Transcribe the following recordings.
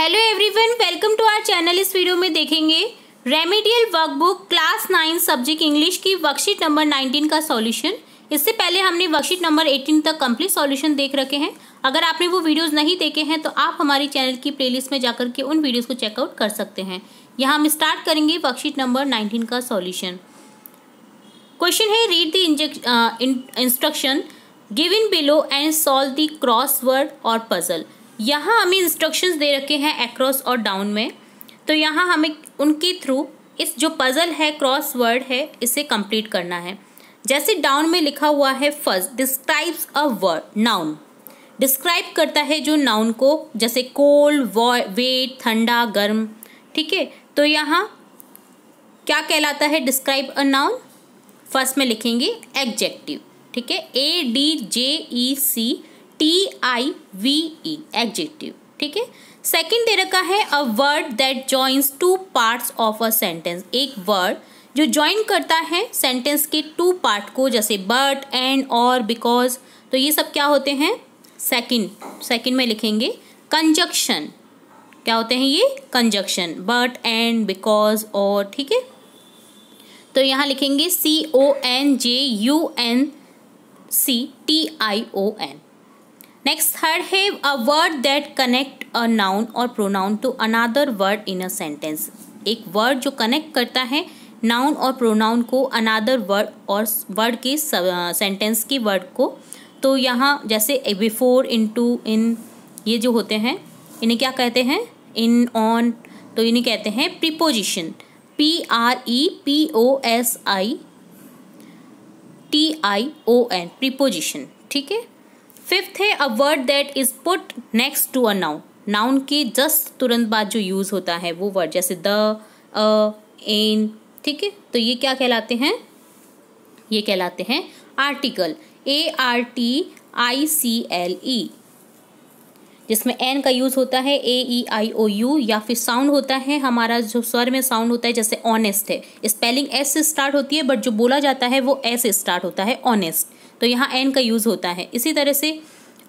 Hello everyone welcome to our channel इस video में देखेंगे remedial workbook class nine subject English की worksheet number nineteen का solution इससे पहले हमने वर्कशीट नंबर एटीन तक कंप्लीट सॉल्यूशन देख रखे हैं अगर आपने वो वीडियोस नहीं देखे हैं तो आप हमारे चैनल की प्ले में जाकर के उन वीडियोज़ को चेकआउट कर सकते हैं यहाँ हम स्टार्ट करेंगे वर्कशीट नंबर नाइनटीन का सॉल्यूशन क्वेश्चन है read the instruction in below and solve the crossword और पजल यहाँ हमें इंस्ट्रक्शंस दे रखे हैं एक्रॉस और डाउन में तो यहाँ हमें उनके थ्रू इस जो पज़ल है क्रॉस वर्ड है इसे कंप्लीट करना है जैसे डाउन में लिखा हुआ है first describes a word noun describe करता है जो नाउन को जैसे कोल्ड वेट ठंडा गर्म ठीक है तो यहाँ क्या कहलाता है डिस्क्राइब अ नाउन फर्स्ट में लिखेंगे एग्जेक्टिव ठीक है A D J E C T I V E adjective ठीक है सेकेंड दे रखा है a word that joins two parts of a sentence एक वर्ड जो ज्वाइन करता है सेंटेंस के टू पार्ट को जैसे बट एंड और बिकॉज तो ये सब क्या होते हैं सेकेंड सेकेंड में लिखेंगे कंजक्शन क्या होते हैं ये कंजक्शन बट एंड बिकॉज और ठीक है तो यहाँ लिखेंगे C O N J U N C T I O N next third है a word that connect a noun और pronoun to another word in a sentence एक वर्ड जो कनेक्ट करता है नाउन और प्रोनाउन को अनादर वर्ड और word के सेंटेंस के वर्ड को तो यहाँ जैसे बिफोर इन टू इन ये जो होते हैं इन्हें क्या कहते हैं इन ऑन तो इन्हें कहते हैं preposition P R E P O S I T I O N preposition ठीक है फिफ्थ है a word that is put next to a noun noun के जस्ट तुरंत बाद जो यूज़ होता है वो वर्ड जैसे द अ एन ठीक है तो ये क्या कहलाते हैं ये कहलाते हैं article A R T I C L E जिसमें एन का यूज़ होता है ए ई आई ओ यू या फिर साउंड होता है हमारा जो स्वर में साउंड होता है जैसे ऑनेस्ट है स्पेलिंग एस से स्टार्ट होती है बट जो बोला जाता है वो ए से स्टार्ट होता है ऑनेस्ट तो यहाँ एन का यूज़ होता है इसी तरह से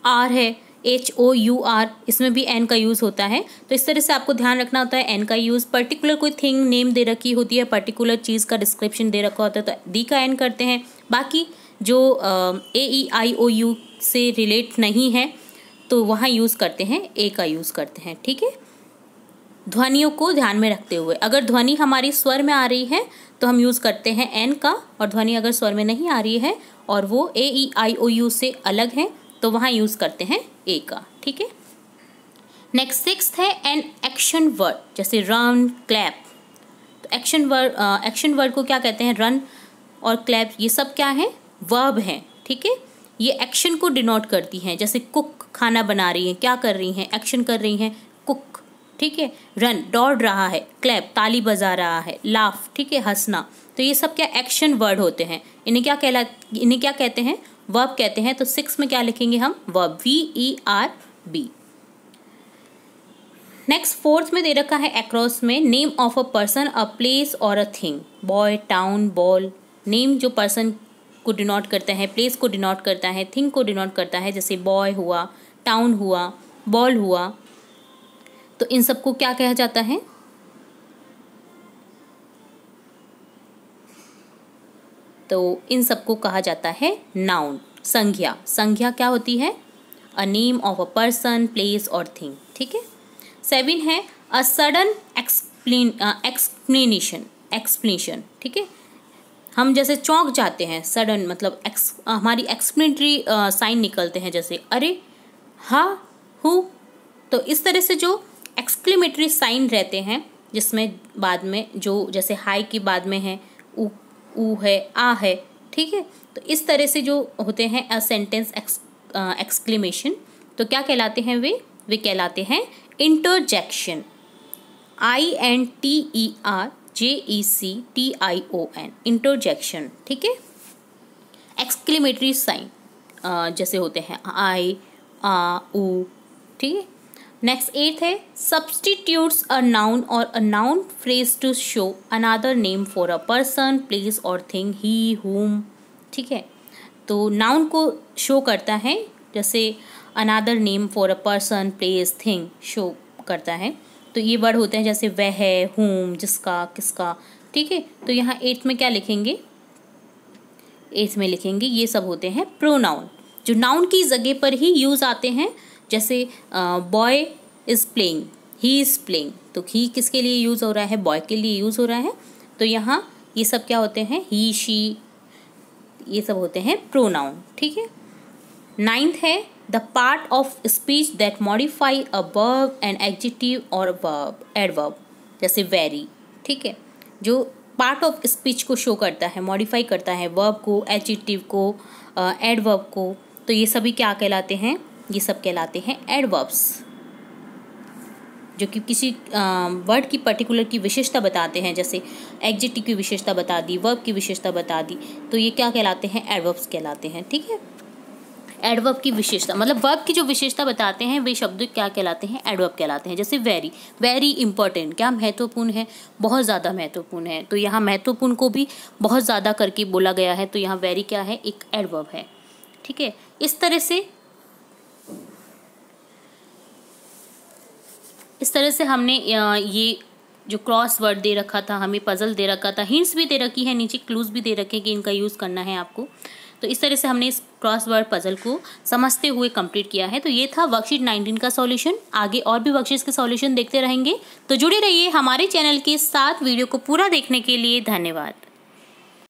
आर है एच ओ यू आर इसमें भी एन का यूज़ होता है तो इस तरह से आपको ध्यान रखना होता है एन का यूज़ पर्टिकुलर कोई थिंग नेम दे रखी होती है पर्टिकुलर चीज़ का डिस्क्रिप्शन दे रखा होता है तो डी का एन करते हैं बाकी जो ए ई आई ओ यू से रिलेट नहीं है तो वहाँ यूज़ करते हैं ए का यूज़ करते हैं ठीक है ध्वनियों को ध्यान में रखते हुए अगर ध्वनि हमारी स्वर में आ रही है तो हम यूज़ करते हैं एन का और ध्वनि अगर स्वर में नहीं आ रही है और वो ए ई आई ओ यू से अलग है तो वहाँ यूज़ करते हैं ए का ठीक है नेक्स्ट सिक्स है एन एक्शन वर्ड जैसे रन क्लैप तो एक्शन वर्ड एक्शन वर्ड को क्या कहते हैं रन और क्लैप ये सब क्या है वर्ब हैं ठीक है थीके? ये एक्शन को डिनोट करती हैं जैसे कुक खाना बना रही हैं क्या कर रही हैं एक्शन कर रही हैं कुक ठीक है रन दौड़ रहा है क्लैप ताली बजा रहा है लाफ ठीक है हंसना तो ये सब क्या एक्शन वर्ड होते हैं इन्हें क्या कहला इन्हें क्या कहते हैं वर्ब कहते हैं तो सिक्स में क्या लिखेंगे हम verb V E R B next fourth में दे रखा है एक्रॉस में name of a person a place और a thing boy town ball name जो पर्सन को डिनोट करता है प्लेस को डिनोट करता है थिंग को डिनोट करता है जैसे बॉय हुआ टाउन हुआ बॉल हुआ तो इन सबको क्या कहा जाता है तो इन सबको कहा जाता है नाउन संज्ञा संज्ञा क्या होती है a name of a person place और थिंग ठीक है सेवन है a sudden explain explanation explanation ठीक है हम जैसे चौंक जाते हैं सडन मतलब एक्स हमारी एक्सप्लेनेटरी साइन uh, निकलते हैं जैसे अरे हा हु तो इस तरह से जो एक्सक्लेमेटरी साइन रहते हैं जिसमें बाद में जो जैसे हाई की बाद में है ऊ ऊ है आ है ठीक है तो इस तरह से जो होते हैं अ सेंटेंस एक्सक्लेमेशन तो क्या कहलाते हैं वे वे कहलाते हैं interjection I N T E R J E C T I O N interjection ठीक है एक्सक्लेमेटरी साइन जैसे होते हैं आई आ ऊ ठीक है नेक्स्ट एट है सब्सटीट्यूट्स अ नाउन और a noun phrase to show another name for a person place और थिंग ही होम ठीक है तो नाउन को शो करता है जैसे another name for a person place thing show करता है तो ये वर्ड होते हैं जैसे वह है होम जिसका किसका ठीक है तो यहाँ एट्थ में क्या लिखेंगे एट्थ में लिखेंगे ये सब होते हैं प्रोनाउन जो नाउन की जगह पर ही यूज़ आते हैं जैसे boy is playing he is playing तो ही किसके लिए यूज़ हो रहा है बॉय के लिए यूज़ हो रहा है तो यहाँ ये सब क्या होते हैं ही शी ये सब होते हैं प्रोनाउन ठीक है नाइन्थ है the part of speech that modify a verb and adjective और वर्ब एडवर्ब जैसे वेरी ठीक है जो पार्ट ऑफ स्पीच को शो करता है मॉडिफाई करता है वर्ब को एडजेक्टिव को एडवर्ब को तो ये सभी क्या कहलाते हैं ये सब कहलाते हैं एडवर्ब्स जो कि किसी वर्ड की पर्टिकुलर की विशेषता बताते हैं जैसे एग्जिटिव की विशेषता बता दी वर्ब की विशेषता बता दी तो ये क्या कहलाते हैं एडवर्ब्स कहलाते हैं ठीक है एडवर्ब की विशेषता मतलब वर्ब की जो विशेषता बताते हैं वे शब्द क्या कहलाते हैं एडवर्ब कहलाते हैं जैसे वेरी वेरी इंपॉर्टेंट क्या महत्वपूर्ण है बहुत ज़्यादा महत्वपूर्ण है तो यहाँ महत्वपूर्ण को भी बहुत ज़्यादा करके बोला गया है तो यहाँ वेरी क्या है एक एडवर्ब है ठीक है इस तरह से इस तरह से हमने ये जो क्रॉस वर्ड दे रखा था हमें पज़ल दे रखा था हिंट्स भी दे रखी है नीचे क्लूज़ भी दे रखे हैं कि इनका यूज़ करना है आपको तो इस तरह से हमने इस क्रॉस वर्ड पज़ल को समझते हुए कंप्लीट किया है तो ये था वर्कशीट नाइनटीन का सॉल्यूशन आगे और भी वर्कशीट्स के सॉल्यूशन देखते रहेंगे तो जुड़े रहिए हमारे चैनल के साथ वीडियो को पूरा देखने के लिए धन्यवाद